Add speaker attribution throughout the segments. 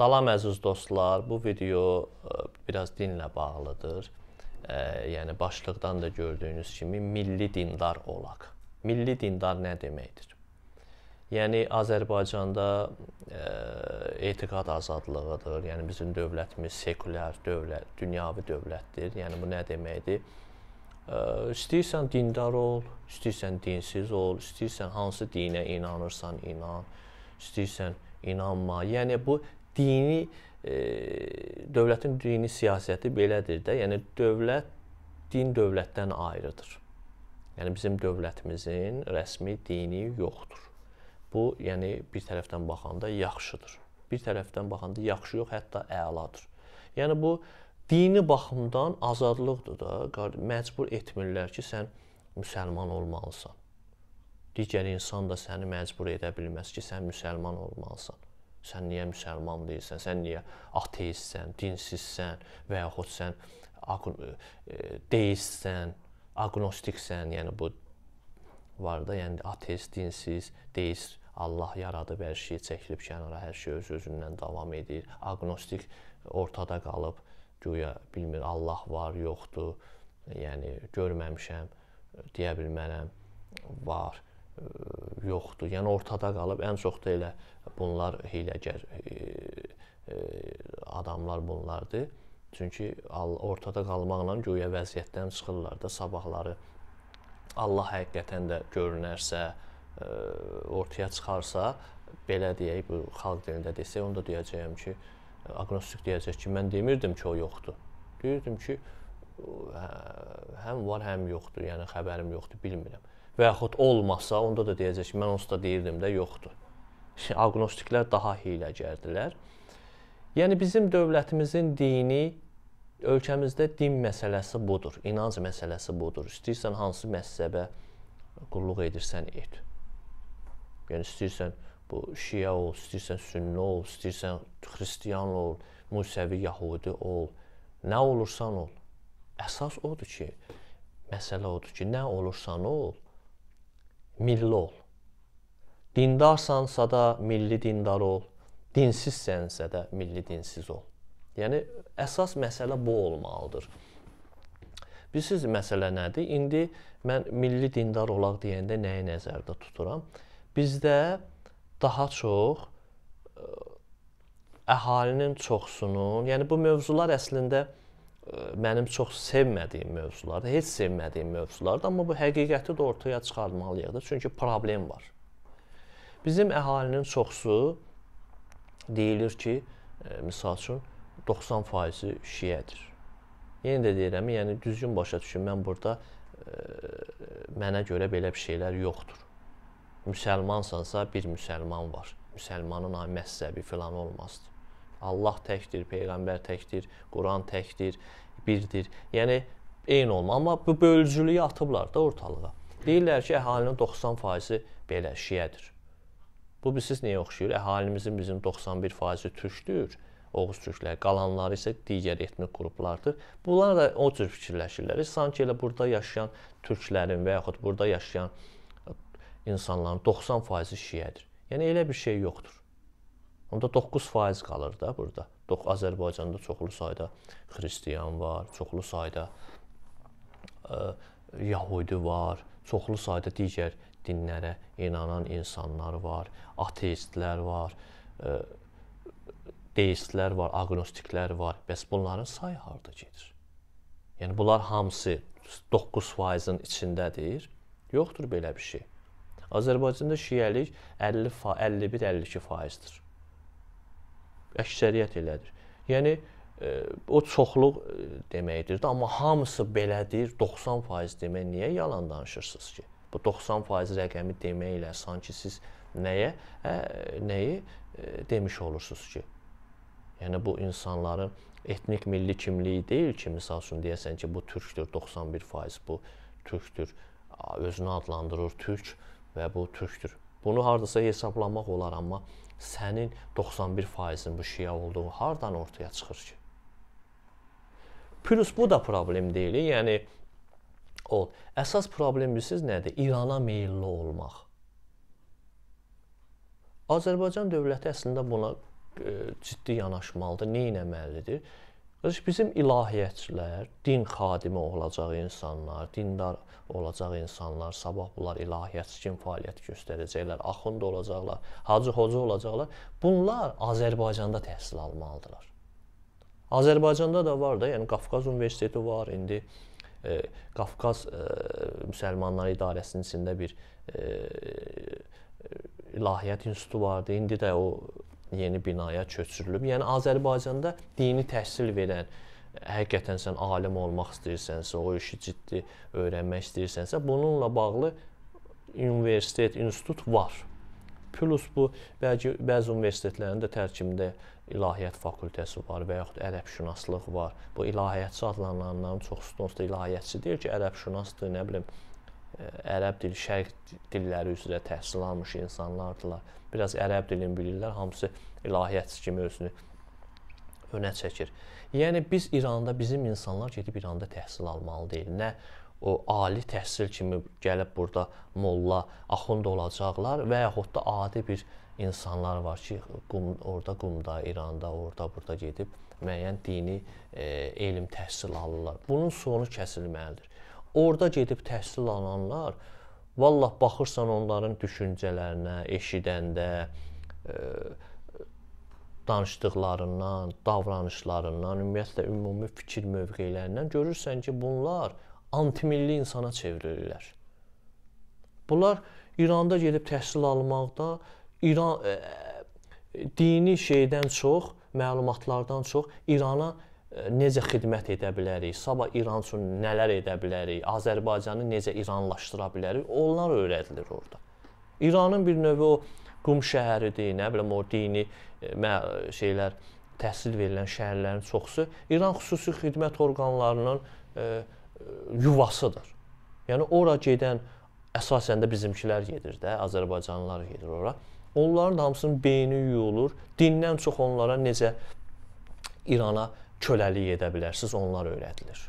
Speaker 1: Salam əziz dostlar. Bu video e, biraz dinlə bağlıdır. E, yəni başlıqdan da gördüyünüz kimi milli dindar olaq. Milli dindar nə deməkdir? Yəni Azərbaycanda e, etiqad azadlığıdır. Yəni bizim dövlətimiz sekulyar dövlət, dünyavi dövlətdir. Yəni bu nə deməkdir? E, istəyirsən dindar ol, istəyirsən dinsiz ol, istəyirsən hansı dinə inanırsan inan, istəyirsən inanma. Yəni bu dini e, dövlətin dini siyasəti belədir də. Yəni dövlət din dövlətdən ayrıdır. Yəni bizim dövlətimizin rəsmi dini yoxdur. Bu, yəni bir tərəfdən baxanda yaxşıdır. Bir tərəfdən baxanda yaxşı yox, hətta əladır. Yəni bu dini baxımdan azadlıqdır da. Məcbur etmirlər ki, sən müsəlman olmalısan. Digər insan da səni məcbur edə bilməz ki, sən müsəlman olmalısan. Sən niyə müsəlman deyilsən? Sən niyə ateistsən, dinsizsən və yaxud sən e, deistsən, aqnostiksən, yəni bu var da, yəni ateist, dinsiz, deist Allah yaradıb hər şeyi çəkilib kənara, hər şey öz-özündən davam edir. Aqnostik ortada qalıb, guya bilmir Allah var, yoxdur. Yəni görməmişəm, deyə bilmərəm, var yoxdur. Yəni ortada qalıb ən çox da elə bunlar hiyləgər e, e, adamlar bunlardır. Çünki ortada qalmaqla göyə vəziyyətdən çıxırlar da sabahları Allah həqiqətən də görünərsə, e, ortaya çıxarsa, belə deyək, bu xalq dilində desək, onu da deyəcəyəm ki, aqnostik deyəcək ki, mən demirdim ki, o yoxdur. Deyirdim ki, hə, həm var, həm yoxdur. Yəni xəbərim yoxdur, bilmirəm və yaxud olmasa, onda da deyəcək ki, mən onsuz da deyirdim də, yoxdur. Aqnostiklər daha hiyləgərdirlər. Yəni bizim dövlətimizin dini ölkəmizdə din məsələsi budur, inanc məsələsi budur. İstəyirsən hansı məzhəbə qulluq edirsən et. Yəni istəyirsən bu şiə ol, istəyirsən sünni ol, istəyirsən xristian ol, musəvi yəhudi ol, nə olursan ol. Əsas odur ki, məsələ odur ki, nə olursan ol, milli ol. Dindarsansa da milli dindar ol. Dinsizsənsə də milli dinsiz ol. Yəni əsas məsələ bu olmalıdır. Bilirsiniz məsələ nədir? İndi mən milli dindar olaq deyəndə nəyi nəzərdə tuturam? Bizdə daha çox e, əhalinin çoxsunun, yəni bu mövzular əslində mənim çox sevmədiyim mövzulardır, heç sevmədiyim mövzulardır, amma bu həqiqəti də ortaya çıxartmalıyıq da, çünki problem var. Bizim əhalinin çoxu deyilir ki, e, məsəl üçün 90%-i şiədir. Yenə yəni də deyirəm, yəni düzgün başa düşün, mən burada ə, e, mənə görə belə bir şeylər yoxdur. Müsəlmansansa bir müsəlman var. Müsəlmanın ay məzhəbi filan olmazdı. Allah təkdir, peyğəmbər təkdir, Quran təkdir, birdir. Yəni eyni olma, amma bu bölücülüyü atıblar da ortalığa. Deyirlər ki, əhalinin 90%-i belə şiədir. Bu bilirsiniz nəyə oxşuyur? Əhalimizin bizim 91%-i türkdür, Oğuz türklər, qalanları isə digər etnik qruplardır. Bunlar da o cür fikirləşirlər. Sanki elə burada yaşayan türklərin və yaxud burada yaşayan insanların 90%-i şiədir. Yəni elə bir şey yoxdur. Onda 9% qalır da burada. Azərbaycanda çoxlu sayda xristian var, çoxlu sayda ə, e, yahudi var, çoxlu sayda digər dinlərə inanan insanlar var, ateistlər var, ə, e, deistlər var, aqnostiklər var. Bəs bunların sayı harda gedir? Yəni bunlar hamısı 9%-in içindədir. Yoxdur belə bir şey. Azərbaycanda şiəlik 50 51-52%-dir əksəriyyət elədir. Yəni ə, e, o çoxluq e, deməkdir də, amma hamısı belədir. 90% demək niyə yalan danışırsınız ki? Bu 90% rəqəmi deməklə sanki siz nəyə ə, nəyi ə, e, demiş olursunuz ki? Yəni bu insanların etnik milli kimliyi deyil ki, məsəl üçün deyəsən ki, bu türkdür 91%, bu türkdür. Özünü adlandırır türk və bu türkdür. Bunu hardasa hesablamaq olar, amma sənin 91%-in bu şiə olduğu hardan ortaya çıxır ki? Plus bu da problem deyil, yəni o əsas problem bilirsiniz nədir? İrana meylli olmaq. Azərbaycan dövləti əslində buna ə, e, ciddi yanaşmalıdır. Nə etməlidir? Qardaş, bizim ilahiyyətçilər, din xadimi olacaq insanlar, dindar olacaq insanlar, sabah bunlar ilahiyyətçi kimi fəaliyyət göstərəcəklər, axund olacaqlar, hacı hoca olacaqlar. Bunlar Azərbaycanda təhsil almalıdırlar. Azərbaycanda da var da, yəni Qafqaz Universiteti var, indi e, Qafqaz e, müsəlmanlar idarəsinin içində bir e, e ilahiyyat institutu vardı. İndi də o yeni binaya köçürülüb. Yəni Azərbaycanda dini təhsil verən həqiqətən sən alim olmaq istəyirsənsə, o işi ciddi öyrənmək istəyirsənsə, bununla bağlı universitet, institut var. Plus bu bəzi, bəzi universitetlərin də tərkibində ilahiyyat fakültəsi var və yaxud ərəbşünaslıq var. Bu ilahiyyatçı adlananların çox stons da ilahiyyatçı deyir ki, ərəbşünasdır, nə bilim, ərəb dili, şərq dilləri üzrə təhsil almış insanlardılar biraz ərəb dilini bilirlər, hamısı ilahiyyatçı kimi özünü önə çəkir. Yəni biz İranda bizim insanlar gedib İranda təhsil almalı deyil. Nə o ali təhsil kimi gəlib burada molla, axund olacaqlar və yaxud da adi bir insanlar var ki, qum, orada qumda, İranda, orada, burada gedib müəyyən dini e, elm təhsil alırlar. Bunun sonu kəsilməlidir. Orda gedib təhsil alanlar vallah baxırsan onların düşüncələrinə, eşidəndə, ə, e, danışdıqlarından, davranışlarından, ümumiyyətlə ümumi fikir mövqelərindən görürsən ki, bunlar antimilli insana çevrilirlər. Bunlar İranda gedib təhsil almaqda İran ə, e, e, dini şeydən çox, məlumatlardan çox İrana necə xidmət edə bilərik, sabah İran üçün nələr edə bilərik, Azərbaycanı necə İranlaşdıra bilərik, onlar öyrədilir orada. İranın bir növü o qum şəhəridir, nə bilim o dini e, şeylər təhsil verilən şəhərlərin çoxusu İran xüsusi xidmət orqanlarının e, yuvasıdır. Yəni ora gedən əsasən də bizimkilər gedir də, Azərbaycanlılar gedir ora. Onların hamısının beyni yuyulur. Dindən çox onlara necə İrana köləlik edə bilərsiniz, onlar öyrədilir.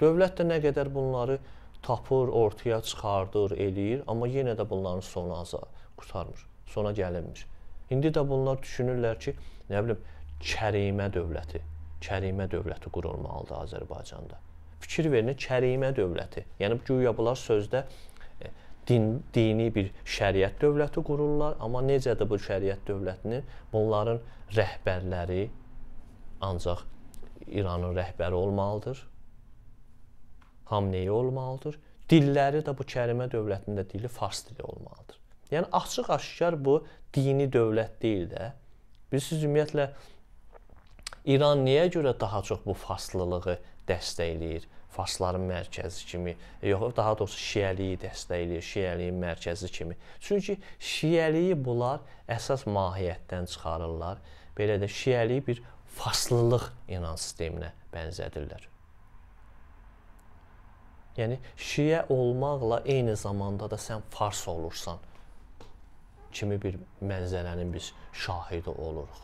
Speaker 1: Dövlət də nə qədər bunları tapır, ortaya çıxardır, eləyir, amma yenə də bunların sonu aza qurtarmır, sona gəlinmir. İndi də bunlar düşünürlər ki, nə bilim, kərimə dövləti, kərimə dövləti qurulmalıdır Azərbaycanda. Fikir verin, kərimə dövləti. Yəni güya bunlar sözdə e, din, dini bir şəriət dövləti qururlar, amma necədir bu şəriət dövlətinin bunların rəhbərləri, ancaq İranın rəhbəri olmalıdır. Hamneyi olmalıdır. Dilləri də bu Kərimə dövlətinin də dili fars dili olmalıdır. Yəni açıq-aşkar bu dini dövlət deyil də. Bilirsiniz ümumiyyətlə İran niyə görə daha çox bu farslılığı dəstəkləyir? Farsların mərkəzi kimi, yox daha doğrusu şiəliyi dəstəkləyir, şiəliyin mərkəzi kimi. Çünki şiəliyi bunlar əsas mahiyyətdən çıxarırlar. Belə də şiəliyi bir faslılıq inanc sisteminə bənzədirlər. Yəni şiə olmaqla eyni zamanda da sən fars olursan kimi bir mənzərənin biz şahidi oluruq.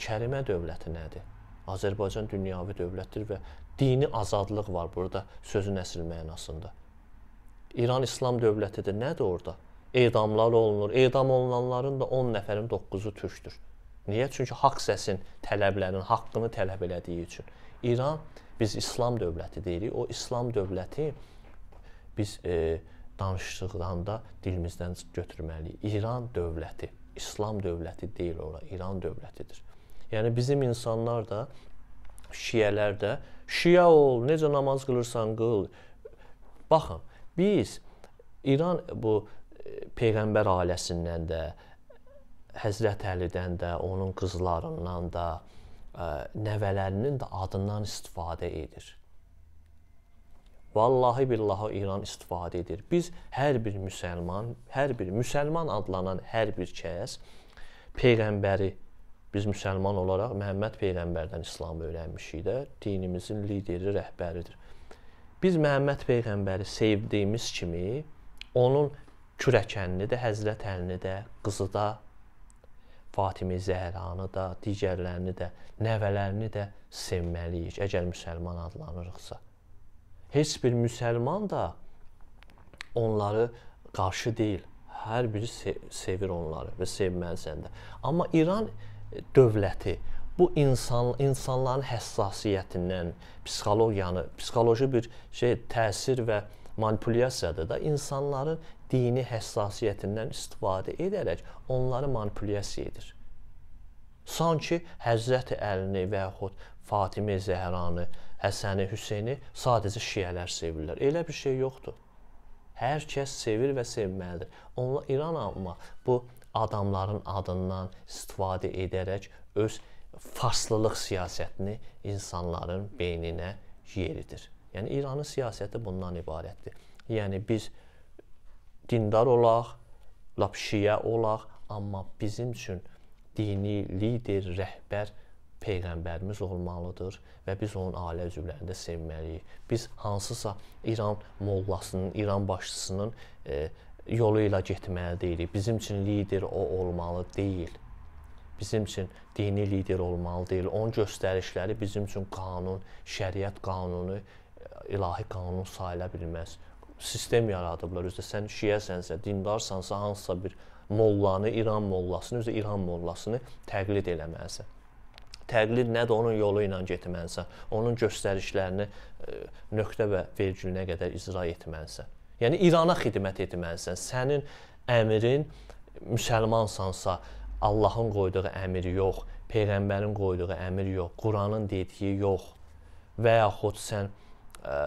Speaker 1: Kərimə dövləti nədir? Azərbaycan dünyavi dövlətdir və dini azadlıq var burada sözün əsl mənasında. İran İslam dövlətidir. Nədir orada? Edamlar olunur. Edam olunanların da 10 nəfərin 9-u türkdür. Niyə? Çünki haqq səsin tələblərinin haqqını tələb elədiyi üçün. İran biz İslam dövləti deyirik. O İslam dövləti biz e, danışdıqdan da dilimizdən götürməliyik. İran dövləti, İslam dövləti deyil ora, İran dövlətidir. Yəni bizim insanlar da şiyələr də şiyə ol, necə namaz qılırsan qıl. Baxın, biz İran bu e, peyğəmbər ailəsindən də, Həzrət Əlidən də, onun qızlarından da, ə, nəvələrinin də adından istifadə edir. Vallahi billahi İran istifadə edir. Biz hər bir müsəlman, hər bir müsəlman adlanan hər bir kəs peyğəmbəri biz müsəlman olaraq Məhəmməd peyğəmbərdən İslam öyrənmişik də, dinimizin lideri, rəhbəridir. Biz Məhəmməd peyğəmbəri sevdiyimiz kimi onun kürəkənini də, Həzrət Əlini də, qızı da Fatimi Zəhranı da, digərlərini də, nəvələrini də sevməliyik, əgər müsəlman adlanırıqsa. Heç bir müsəlman da onları qarşı deyil. Hər biri sev sevir onları və sevməlisən də. Amma İran e, dövləti bu insan insanların həssasiyyətindən, psixologiyanı, psixoloji bir şey təsir və manipulyasiyadır da insanların dini həssasiyyətindən istifadə edərək onları manipulyasiya edir. Sanki Həzrəti Əlini və yaxud Fatimə Zəhranı, Həsəni, Hüseyni sadəcə şiələr sevirlər. Elə bir şey yoxdur. Hər kəs sevir və sevməlidir. Onla inanma, bu adamların adından istifadə edərək öz farslılıq siyasətini insanların beyninə yeridir. Yəni İranın siyasəti bundan ibarətdir. Yəni biz dindar olaq, lap şiyə olaq, amma bizim üçün dini lider, rəhbər peyğəmbərimiz olmalıdır və biz onun ailə üzvlərini də sevməliyik. Biz hansısa İran mollasının, İran başçısının e, yolu ilə getməli deyilik. Bizim üçün lider o olmalı deyil. Bizim üçün dini lider olmalı deyil. Onun göstərişləri bizim üçün qanun, şəriət qanunu, e, ilahi qanun sayıla bilməz sistem yaradıblar. Özdə sən şiyəsənsə, dindarsansa, hansısa bir mollanı, İran mollasını, özdə İran mollasını təqlid eləməlisən təqlid nədir onun yolu ilə getməlisən, onun göstərişlərini e, nöqtə və vergülünə qədər icra etməlisən. Yəni İrana xidmət etməlisən. Sənin əmirin müsəlmansansa, Allahın qoyduğu əmir yox, peyğəmbərin qoyduğu əmir yox, Quranın dediyi yox. Və yaxud sən ə, e,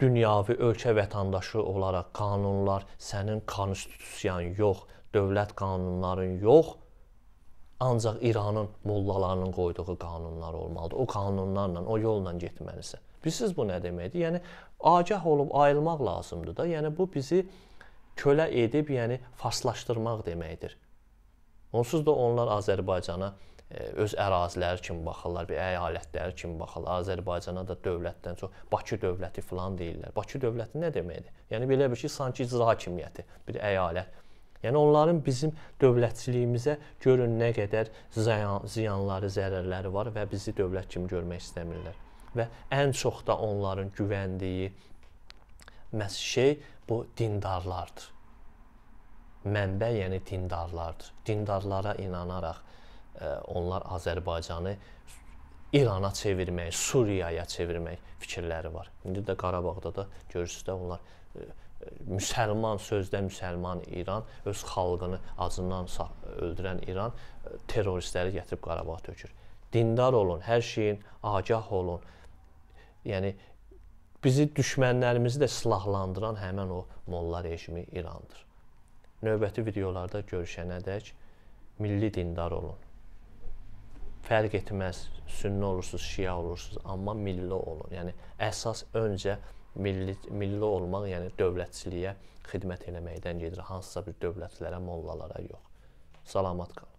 Speaker 1: dünyavi ölkə vətəndaşı olaraq qanunlar sənin konstitusiyan yox, dövlət qanunların yox, ancaq İranın mollalarının qoyduğu qanunlar olmalıdır. O qanunlarla, o yolla getməlisən. Bilirsiniz bu nə deməkdir? Yəni agah olub ayılmaq lazımdır da. Yəni bu bizi kölə edib, yəni faslaşdırmaq deməkdir. Onsuz da onlar Azərbaycana E, öz əraziləri kimi baxırlar, bir əyalətləri kimi baxırlar. Azərbaycana da dövlətdən çox Bakı dövləti filan deyirlər. Bakı dövləti nə deməkdir? Yəni belə bir şey sanki icra hakimiyyəti, bir əyalət. Yəni onların bizim dövlətçiliyimizə görün nə qədər ziyan, ziyanları, zərərləri var və bizi dövlət kimi görmək istəmirlər. Və ən çox da onların güvəndiyi məhz şey bu dindarlardır. Mənbə yəni dindarlardır. Dindarlara inanaraq onlar Azərbaycanı İrana çevirmək, Suriyaya çevirmək fikirləri var. İndi də Qarabağda da görürsüz də onlar müsəlman sözdə müsəlman İran öz xalqını acından öldürən İran terroristləri gətirib Qarabağa tökür. Dindar olun, hər şeyin agah olun. Yəni bizi düşmənlərimizi də silahlandıran həmin o molla rejimi İrandır. Növbəti videolarda görüşənədək milli dindar olun fərq etməz, sünnə olursunuz, şia olursunuz, amma milli olun. Yəni əsas öncə milli milli olmaq, yəni dövlətçiliyə xidmət eləməkdən gedir. Hansısa bir dövlətlərə, mollalara yox. Salamat qalın.